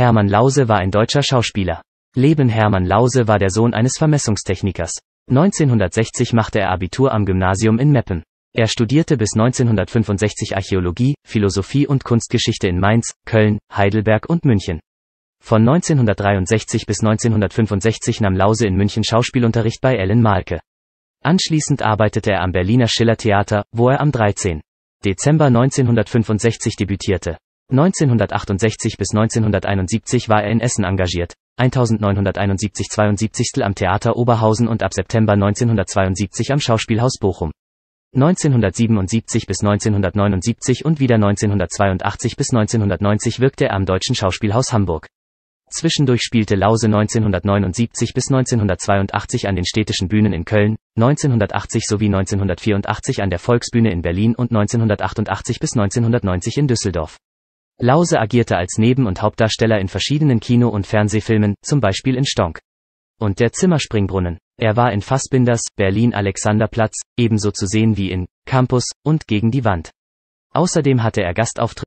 Hermann Lause war ein deutscher Schauspieler. Leben Hermann Lause war der Sohn eines Vermessungstechnikers. 1960 machte er Abitur am Gymnasium in Meppen. Er studierte bis 1965 Archäologie, Philosophie und Kunstgeschichte in Mainz, Köln, Heidelberg und München. Von 1963 bis 1965 nahm Lause in München Schauspielunterricht bei Ellen Malke. Anschließend arbeitete er am Berliner Schiller Theater, wo er am 13. Dezember 1965 debütierte. 1968 bis 1971 war er in Essen engagiert, 1971-72 am Theater Oberhausen und ab September 1972 am Schauspielhaus Bochum. 1977 bis 1979 und wieder 1982 bis 1990 wirkte er am Deutschen Schauspielhaus Hamburg. Zwischendurch spielte Lause 1979 bis 1982 an den städtischen Bühnen in Köln, 1980 sowie 1984 an der Volksbühne in Berlin und 1988 bis 1990 in Düsseldorf. Lause agierte als Neben- und Hauptdarsteller in verschiedenen Kino- und Fernsehfilmen, zum Beispiel in Stonk und der Zimmerspringbrunnen. Er war in Fassbinders, Berlin-Alexanderplatz, ebenso zu sehen wie in Campus und Gegen die Wand. Außerdem hatte er Gastauftritte